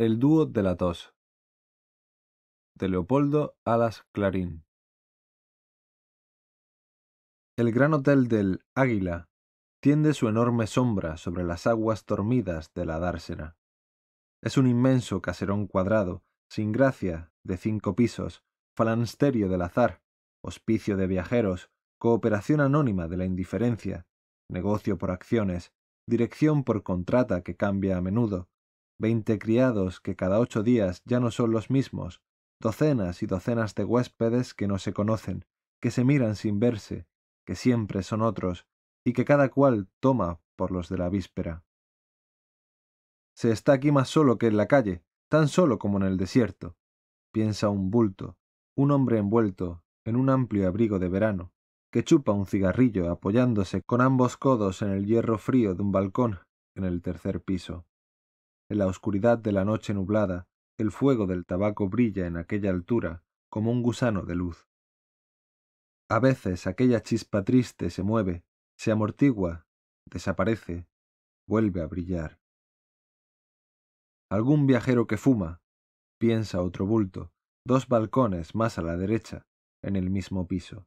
El dúo de la tos de Leopoldo Alas Clarín El gran hotel del Águila tiende su enorme sombra sobre las aguas dormidas de la dársena. Es un inmenso caserón cuadrado, sin gracia, de cinco pisos, falansterio del azar, hospicio de viajeros, cooperación anónima de la indiferencia, negocio por acciones, dirección por contrata que cambia a menudo, veinte criados que cada ocho días ya no son los mismos, docenas y docenas de huéspedes que no se conocen, que se miran sin verse, que siempre son otros, y que cada cual toma por los de la víspera. Se está aquí más solo que en la calle, tan solo como en el desierto, piensa un bulto, un hombre envuelto en un amplio abrigo de verano, que chupa un cigarrillo apoyándose con ambos codos en el hierro frío de un balcón en el tercer piso. En la oscuridad de la noche nublada, el fuego del tabaco brilla en aquella altura como un gusano de luz. A veces aquella chispa triste se mueve, se amortigua, desaparece, vuelve a brillar. Algún viajero que fuma, piensa otro bulto, dos balcones más a la derecha, en el mismo piso,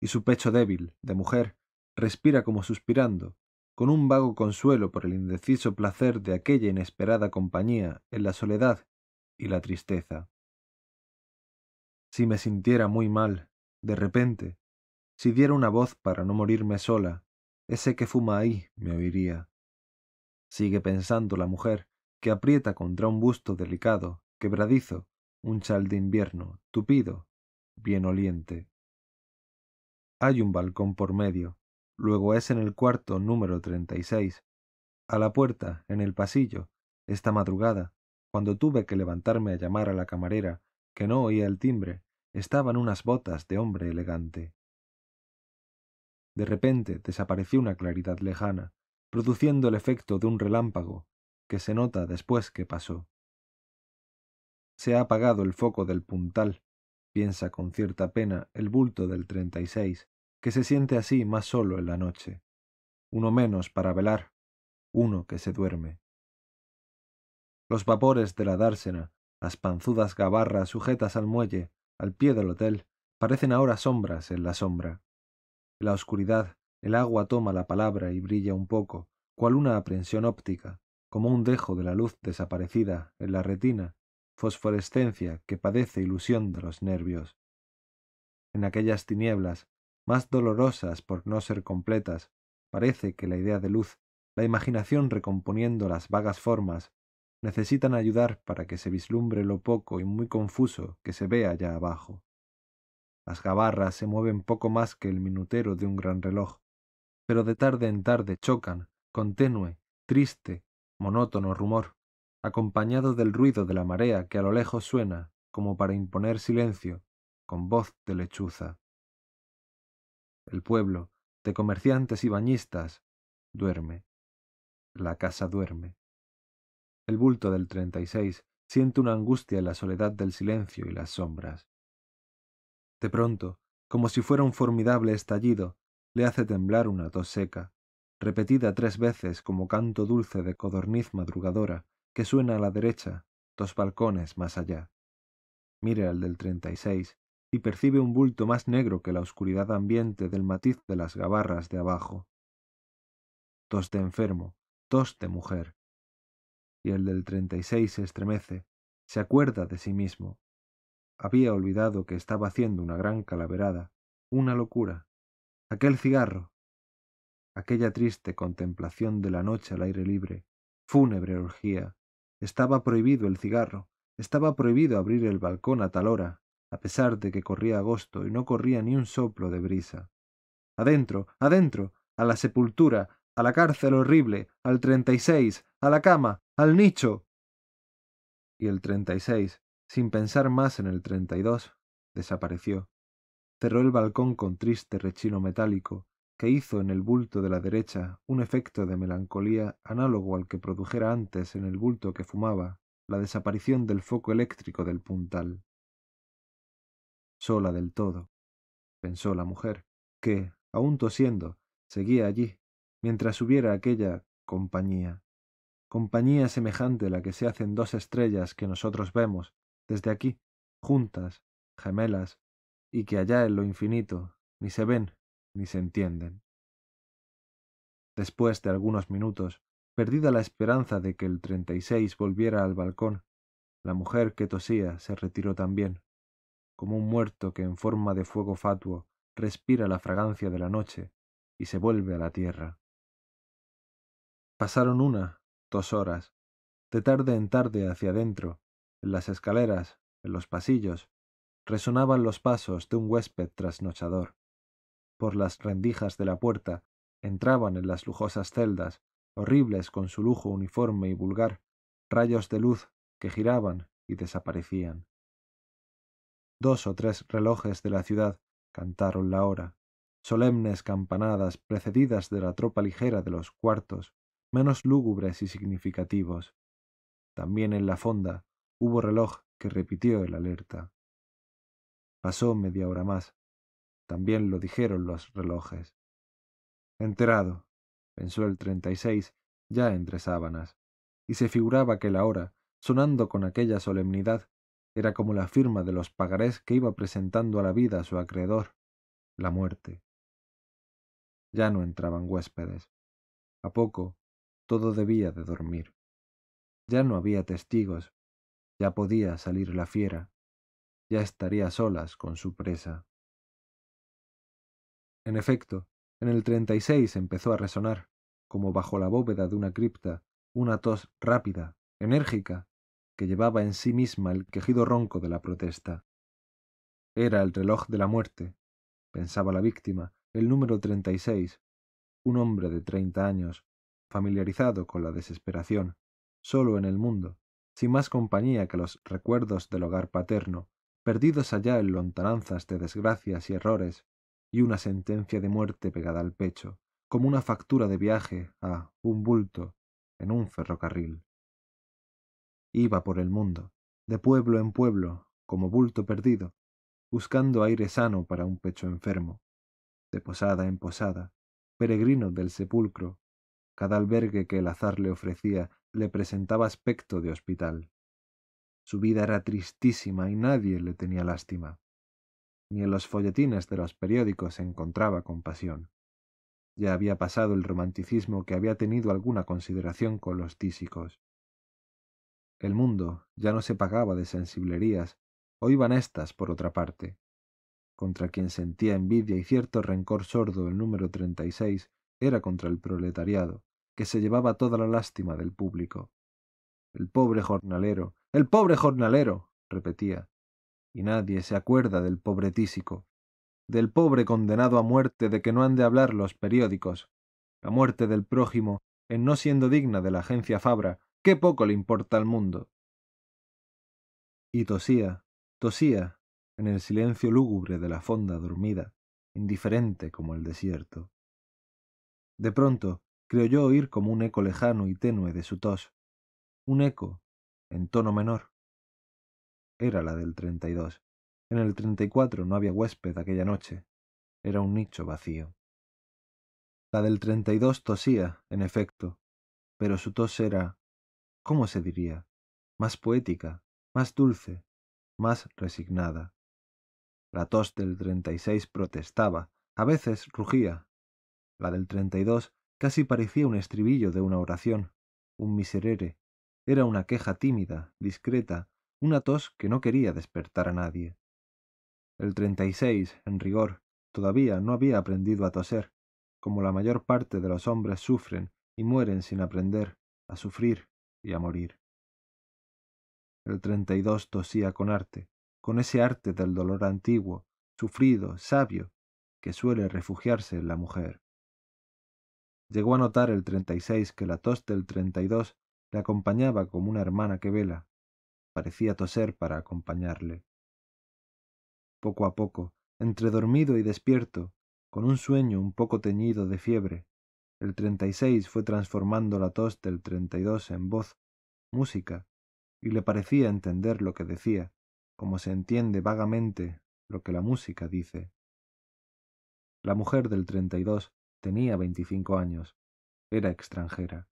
y su pecho débil, de mujer, respira como suspirando, con un vago consuelo por el indeciso placer de aquella inesperada compañía en la soledad y la tristeza. Si me sintiera muy mal, de repente, si diera una voz para no morirme sola, ese que fuma ahí me oiría. Sigue pensando la mujer que aprieta contra un busto delicado, quebradizo, un chal de invierno, tupido, bien oliente. Hay un balcón por medio, luego es en el cuarto número 36. A la puerta, en el pasillo, esta madrugada, cuando tuve que levantarme a llamar a la camarera, que no oía el timbre, estaban unas botas de hombre elegante. De repente desapareció una claridad lejana, produciendo el efecto de un relámpago, que se nota después que pasó. Se ha apagado el foco del puntal, piensa con cierta pena el bulto del 36, que se siente así más solo en la noche, uno menos para velar, uno que se duerme. Los vapores de la dársena, las panzudas gabarras sujetas al muelle, al pie del hotel, parecen ahora sombras en la sombra. En la oscuridad, el agua toma la palabra y brilla un poco, cual una aprensión óptica, como un dejo de la luz desaparecida en la retina, fosforescencia que padece ilusión de los nervios. En aquellas tinieblas, más dolorosas por no ser completas, parece que la idea de luz, la imaginación recomponiendo las vagas formas, necesitan ayudar para que se vislumbre lo poco y muy confuso que se ve allá abajo. Las gabarras se mueven poco más que el minutero de un gran reloj, pero de tarde en tarde chocan, con tenue, triste, monótono rumor, acompañado del ruido de la marea que a lo lejos suena, como para imponer silencio, con voz de lechuza el pueblo, de comerciantes y bañistas, duerme. La casa duerme. El bulto del 36 siente una angustia en la soledad del silencio y las sombras. De pronto, como si fuera un formidable estallido, le hace temblar una tos seca, repetida tres veces como canto dulce de codorniz madrugadora que suena a la derecha, dos balcones más allá. Mire al del 36 y percibe un bulto más negro que la oscuridad ambiente del matiz de las gabarras de abajo. Tos de enfermo, tos de mujer. Y el del 36 se estremece, se acuerda de sí mismo. Había olvidado que estaba haciendo una gran calaverada, una locura. Aquel cigarro, aquella triste contemplación de la noche al aire libre, fúnebre orgía. Estaba prohibido el cigarro, estaba prohibido abrir el balcón a tal hora, a pesar de que corría agosto y no corría ni un soplo de brisa. Adentro, adentro, a la sepultura, a la cárcel horrible, al treinta y seis, a la cama, al nicho. Y el treinta y seis, sin pensar más en el treinta y dos, desapareció. Cerró el balcón con triste rechino metálico, que hizo en el bulto de la derecha un efecto de melancolía análogo al que produjera antes en el bulto que fumaba la desaparición del foco eléctrico del puntal sola del todo, pensó la mujer, que, aún tosiendo, seguía allí, mientras hubiera aquella compañía. Compañía semejante a la que se hacen dos estrellas que nosotros vemos, desde aquí, juntas, gemelas, y que allá en lo infinito ni se ven ni se entienden. Después de algunos minutos, perdida la esperanza de que el seis volviera al balcón, la mujer que tosía se retiró también, como un muerto que en forma de fuego fatuo respira la fragancia de la noche y se vuelve a la tierra. Pasaron una, dos horas, de tarde en tarde hacia adentro, en las escaleras, en los pasillos, resonaban los pasos de un huésped trasnochador. Por las rendijas de la puerta entraban en las lujosas celdas, horribles con su lujo uniforme y vulgar, rayos de luz que giraban y desaparecían. Dos o tres relojes de la ciudad cantaron la hora. Solemnes campanadas precedidas de la tropa ligera de los cuartos, menos lúgubres y significativos. También en la fonda hubo reloj que repitió el alerta. Pasó media hora más. También lo dijeron los relojes. Enterado, pensó el seis, ya entre sábanas, y se figuraba que la hora, sonando con aquella solemnidad, era como la firma de los pagarés que iba presentando a la vida a su acreedor, la muerte. Ya no entraban huéspedes. A poco, todo debía de dormir. Ya no había testigos. Ya podía salir la fiera. Ya estaría solas con su presa. En efecto, en el 36 empezó a resonar, como bajo la bóveda de una cripta, una tos rápida, enérgica, que llevaba en sí misma el quejido ronco de la protesta. Era el reloj de la muerte, pensaba la víctima, el número 36, un hombre de treinta años, familiarizado con la desesperación, solo en el mundo, sin más compañía que los recuerdos del hogar paterno, perdidos allá en lontananzas de desgracias y errores, y una sentencia de muerte pegada al pecho, como una factura de viaje a un bulto en un ferrocarril. Iba por el mundo, de pueblo en pueblo, como bulto perdido, buscando aire sano para un pecho enfermo. De posada en posada, peregrino del sepulcro, cada albergue que el azar le ofrecía le presentaba aspecto de hospital. Su vida era tristísima y nadie le tenía lástima. Ni en los folletines de los periódicos se encontraba compasión. Ya había pasado el romanticismo que había tenido alguna consideración con los tísicos. El mundo ya no se pagaba de sensiblerías, o iban estas por otra parte. Contra quien sentía envidia y cierto rencor sordo el número 36 era contra el proletariado, que se llevaba toda la lástima del público. El pobre jornalero, el pobre jornalero, repetía, y nadie se acuerda del pobre tísico, del pobre condenado a muerte de que no han de hablar los periódicos, la muerte del prójimo en no siendo digna de la agencia Fabra Qué poco le importa al mundo. Y tosía, tosía, en el silencio lúgubre de la fonda dormida, indiferente como el desierto. De pronto, creyó oír como un eco lejano y tenue de su tos. Un eco, en tono menor. Era la del 32. En el 34 no había huésped aquella noche. Era un nicho vacío. La del 32 tosía, en efecto, pero su tos era ¿cómo se diría? más poética, más dulce, más resignada. La tos del 36 protestaba, a veces rugía. La del 32 casi parecía un estribillo de una oración, un miserere. Era una queja tímida, discreta, una tos que no quería despertar a nadie. El 36, en rigor, todavía no había aprendido a toser, como la mayor parte de los hombres sufren y mueren sin aprender a sufrir y a morir. El dos tosía con arte, con ese arte del dolor antiguo, sufrido, sabio, que suele refugiarse en la mujer. Llegó a notar el 36 que la tos del dos le acompañaba como una hermana que vela. Parecía toser para acompañarle. Poco a poco, entre dormido y despierto, con un sueño un poco teñido de fiebre, el 36 fue transformando la tos del 32 en voz, música, y le parecía entender lo que decía, como se entiende vagamente lo que la música dice. La mujer del 32 tenía 25 años, era extranjera.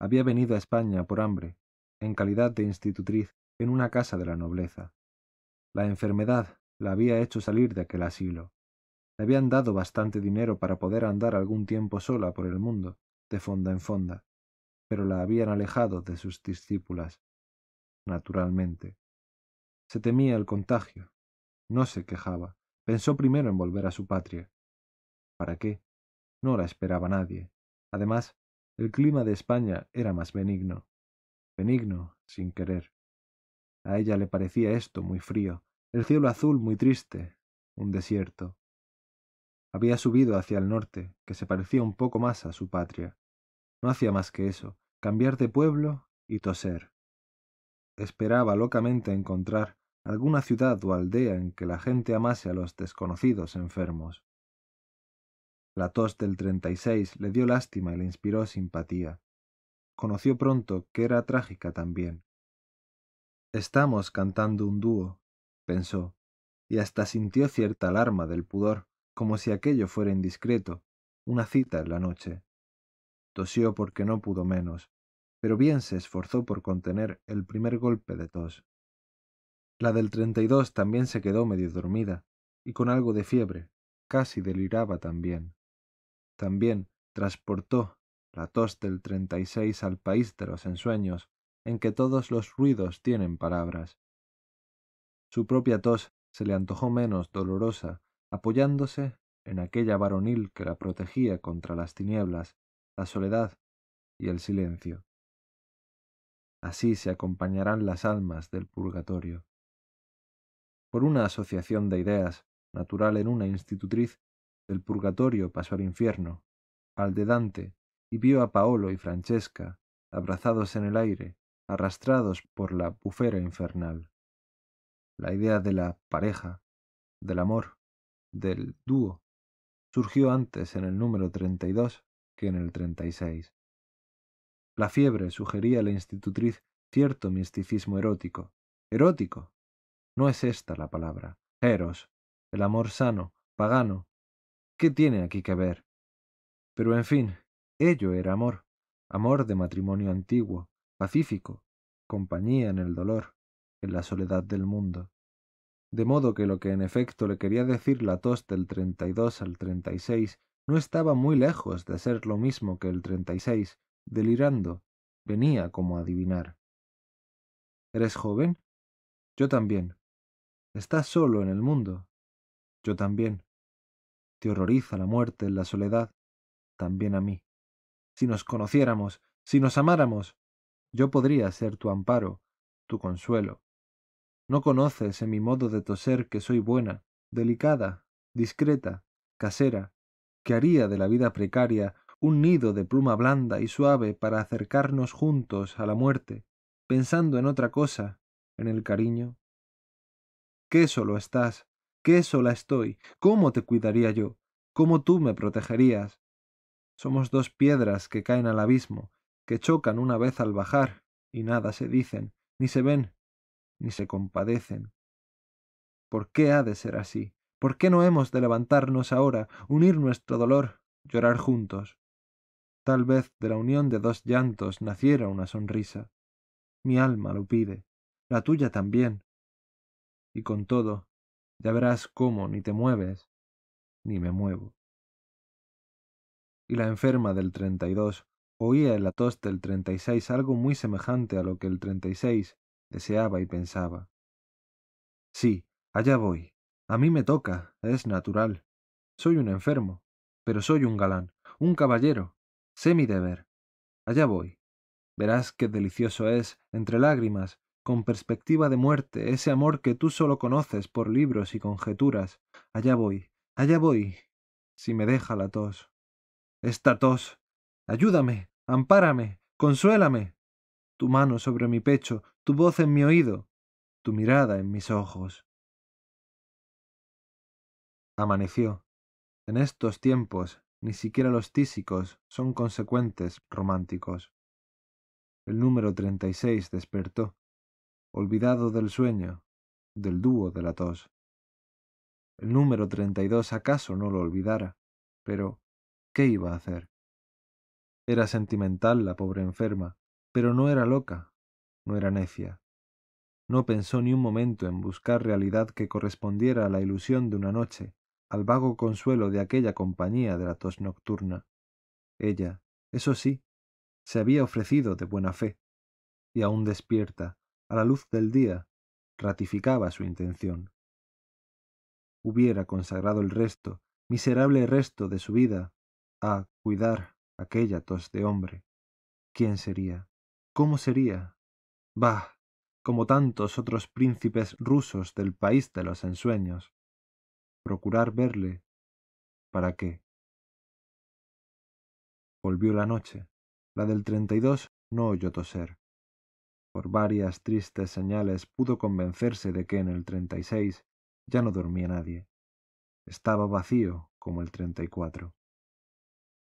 Había venido a España por hambre, en calidad de institutriz en una casa de la nobleza. La enfermedad la había hecho salir de aquel asilo. Le habían dado bastante dinero para poder andar algún tiempo sola por el mundo, de fonda en fonda, pero la habían alejado de sus discípulas, naturalmente. Se temía el contagio. No se quejaba. Pensó primero en volver a su patria. ¿Para qué? No la esperaba nadie. Además, el clima de España era más benigno. Benigno, sin querer. A ella le parecía esto muy frío, el cielo azul muy triste, un desierto. Había subido hacia el norte, que se parecía un poco más a su patria. No hacía más que eso, cambiar de pueblo y toser. Esperaba locamente encontrar alguna ciudad o aldea en que la gente amase a los desconocidos enfermos. La tos del 36 le dio lástima y le inspiró simpatía. Conoció pronto que era trágica también. Estamos cantando un dúo, pensó, y hasta sintió cierta alarma del pudor, como si aquello fuera indiscreto, una cita en la noche. Tosió porque no pudo menos, pero bien se esforzó por contener el primer golpe de tos. La del 32 también se quedó medio dormida, y con algo de fiebre, casi deliraba también. También transportó la tos del 36 al país de los ensueños, en que todos los ruidos tienen palabras. Su propia tos se le antojó menos dolorosa apoyándose en aquella varonil que la protegía contra las tinieblas, la soledad y el silencio. Así se acompañarán las almas del purgatorio. Por una asociación de ideas, natural en una institutriz, el purgatorio pasó al infierno, al de Dante, y vio a Paolo y Francesca, abrazados en el aire, arrastrados por la bufera infernal. La idea de la pareja, del amor, del dúo surgió antes en el número 32 que en el 36. La fiebre sugería a la institutriz cierto misticismo erótico. Erótico. No es esta la palabra. Eros. El amor sano, pagano. ¿Qué tiene aquí que ver? Pero en fin, ello era amor. Amor de matrimonio antiguo, pacífico, compañía en el dolor, en la soledad del mundo. De modo que lo que en efecto le quería decir la tos del 32 al 36 no estaba muy lejos de ser lo mismo que el 36, delirando, venía como adivinar. ¿Eres joven? Yo también. ¿Estás solo en el mundo? Yo también. Te horroriza la muerte en la soledad, también a mí. Si nos conociéramos, si nos amáramos, yo podría ser tu amparo, tu consuelo, no conoces en mi modo de toser que soy buena, delicada, discreta, casera, que haría de la vida precaria un nido de pluma blanda y suave para acercarnos juntos a la muerte, pensando en otra cosa, en el cariño. Qué solo estás, qué sola estoy, cómo te cuidaría yo, cómo tú me protegerías. Somos dos piedras que caen al abismo, que chocan una vez al bajar, y nada se dicen, ni se ven, ni se compadecen. ¿Por qué ha de ser así? ¿Por qué no hemos de levantarnos ahora, unir nuestro dolor, llorar juntos? Tal vez de la unión de dos llantos naciera una sonrisa. Mi alma lo pide, la tuya también. Y con todo, ya verás cómo ni te mueves, ni me muevo. Y la enferma del dos oía en la tos del seis algo muy semejante a lo que el seis deseaba y pensaba. Sí, allá voy. A mí me toca, es natural. Soy un enfermo, pero soy un galán, un caballero. Sé mi deber. Allá voy. Verás qué delicioso es, entre lágrimas, con perspectiva de muerte, ese amor que tú solo conoces por libros y conjeturas. Allá voy, allá voy. Si me deja la tos. Esta tos. Ayúdame, ampárame, consuélame. Tu mano sobre mi pecho, tu voz en mi oído, tu mirada en mis ojos. Amaneció. En estos tiempos ni siquiera los tísicos son consecuentes románticos. El número 36 despertó, olvidado del sueño, del dúo de la tos. El número 32 acaso no lo olvidara, pero ¿qué iba a hacer? Era sentimental la pobre enferma, pero no era loca, no era necia. No pensó ni un momento en buscar realidad que correspondiera a la ilusión de una noche, al vago consuelo de aquella compañía de la tos nocturna. Ella, eso sí, se había ofrecido de buena fe, y aún despierta, a la luz del día, ratificaba su intención. Hubiera consagrado el resto, miserable resto de su vida, a cuidar aquella tos de hombre. ¿Quién sería? ¿Cómo sería? Bah, como tantos otros príncipes rusos del país de los ensueños. Procurar verle. ¿Para qué? Volvió la noche. La del 32 no oyó toser. Por varias tristes señales pudo convencerse de que en el 36 ya no dormía nadie. Estaba vacío como el 34.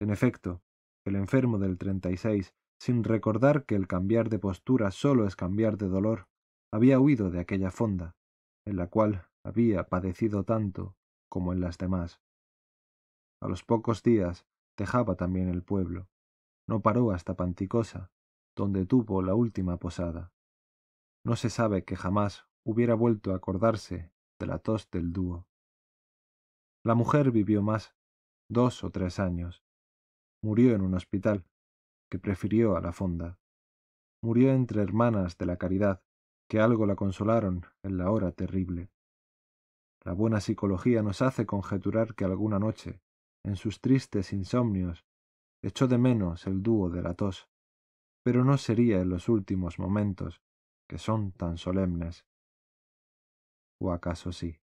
En efecto, el enfermo del 36 sin recordar que el cambiar de postura sólo es cambiar de dolor, había huido de aquella fonda, en la cual había padecido tanto como en las demás. A los pocos días dejaba también el pueblo. No paró hasta Panticosa, donde tuvo la última posada. No se sabe que jamás hubiera vuelto a acordarse de la tos del dúo. La mujer vivió más, dos o tres años. Murió en un hospital, prefirió a la fonda. Murió entre hermanas de la caridad, que algo la consolaron en la hora terrible. La buena psicología nos hace conjeturar que alguna noche, en sus tristes insomnios, echó de menos el dúo de la tos, pero no sería en los últimos momentos, que son tan solemnes. ¿O acaso sí?